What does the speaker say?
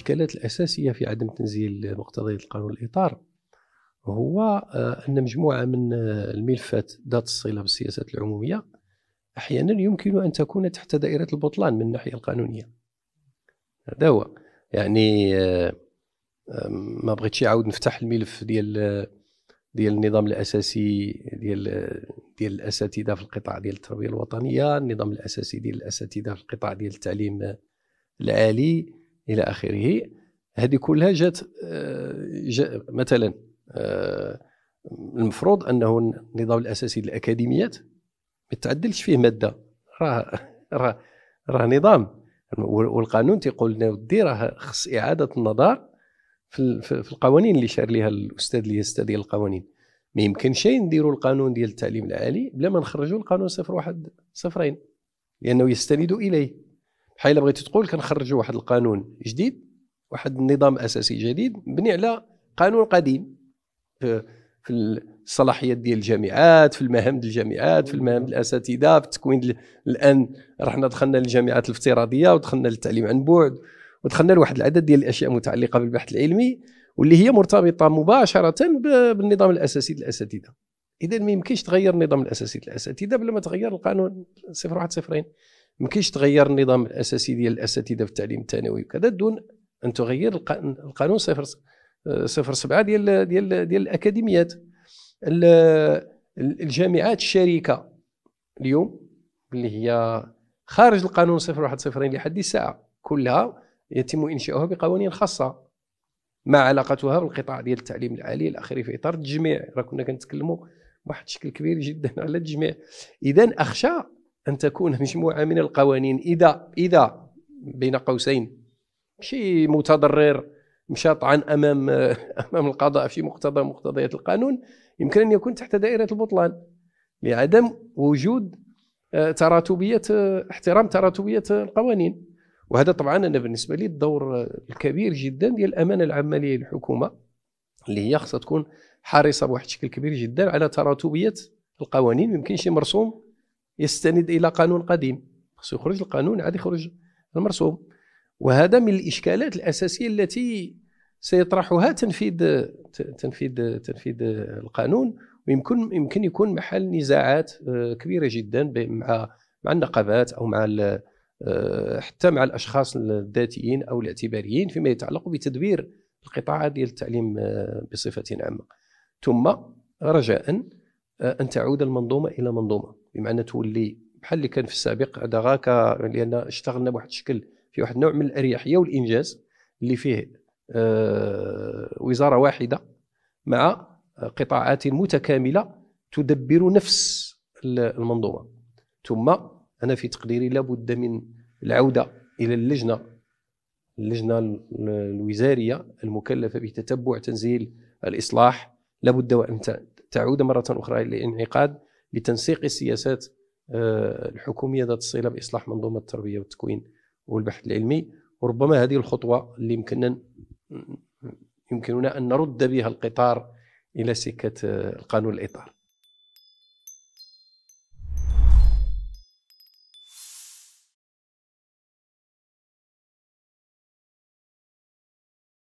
الاشكالات الاساسيه في عدم تنزيل مقتضيات القانون الاطار هو آه، ان مجموعه من آه، الملفات ذات الصله بالسياسات العموميه احيانا يمكن ان تكون تحت دائره البطلان من الناحيه القانونيه هذا هو يعني آه، ما بغيتش نعاود نفتح الملف ديال ديال النظام الاساسي ديال ديال الاساتذه في القطاع ديال التربيه الوطنيه النظام الاساسي ديال الاساتذه في القطاع ديال التعليم العالي الى اخره هذه كلها جات آه، مثلا آه، المفروض انه النظام الاساسي للاكاديميات ما تعدلش فيه ماده راه راه راه نظام والقانون تيقول لنا ودي راه خص اعاده النظر في القوانين اللي شار لها الاستاذ اللي ديال القوانين ما يمكنش نديروا القانون ديال التعليم العالي بلا ما نخرجوا القانون صفر واحد صفرين لانه يستند اليه بحال بغيتي تقول كنخرجوا واحد القانون جديد واحد النظام اساسي جديد مبني على قانون قديم في الصلاحيات ديال الجامعات في المهام ديال الجامعات في المهام ديال الاساتذه في التكوين الان رحنا دخلنا للجامعات الافتراضيه ودخلنا للتعليم عن بعد ودخلنا لواحد العدد ديال الاشياء المتعلقه بالبحث العلمي واللي هي مرتبطه مباشره بالنظام الاساسي للاساتذه اذا ما يمكنش تغير النظام الاساسي للاساتذه بلا ما تغير القانون 0102 يمكنش تغير النظام الاساسي ديال الاساتذه في التعليم الثانوي وكذا دون ان تغير القانون 0 صفر سبعة ديال ديال ديال الاكاديميات الجامعات الشريكه اليوم اللي هي خارج القانون صفرين لحد الساعه كلها يتم انشاؤها بقوانين خاصه ما علاقتها بالقطاع ديال التعليم العالي اخره في اطار التجميع راه كنا كنتكلموا بواحد الشكل كبير جدا على التجميع اذا اخشى أن تكون مجموعة من القوانين إذا إذا بين قوسين شي متضرر مشى طعن أمام أمام القضاء في مقتضى مقتضيات القانون يمكن أن يكون تحت دائرة البطلان لعدم وجود آه، تراتبية آه، احترام تراتبية القوانين وهذا طبعا أنا بالنسبة لي الدور الكبير جدا ديال الأمانة العامة للحكومة اللي هي خصها تكون حريصة بواحد الشكل كبير جدا على تراتبية القوانين ما يمكنش مرسوم يستند الى قانون قديم خصو يخرج القانون عاد يخرج المرسوم وهذا من الاشكالات الاساسيه التي سيطرحها تنفيذ تنفيذ تنفيذ القانون ويمكن يمكن يكون محل نزاعات آه، كبيره جدا مع مع النقابات او مع آه، حتى مع الاشخاص الذاتيين او الاعتباريين فيما يتعلق بتدبير القطاعات ديال التعليم آه، بصفه عامه ثم رجاء ان تعود المنظومه الى منظومه بمعنى تولي بحال اللي كان في السابق هذا غاك لان اشتغلنا بواحد الشكل في واحد النوع من الاريحيه والانجاز اللي فيه آه، وزاره واحده مع قطاعات متكامله تدبر نفس المنظومه ثم انا في تقديري لابد من العوده الى اللجنه اللجنه الوزاريه المكلفه بتتبع تنزيل الاصلاح لابد وان تعود مرة أخرى إلى الانعقاد لتنسيق السياسات آه، الحكومية ذات الصلة بإصلاح منظومة التربية والتكوين والبحث العلمي وربما هذه الخطوة اللي يمكننا يمكننا أن نرد بها القطار إلى سكة آه، القانون الإطار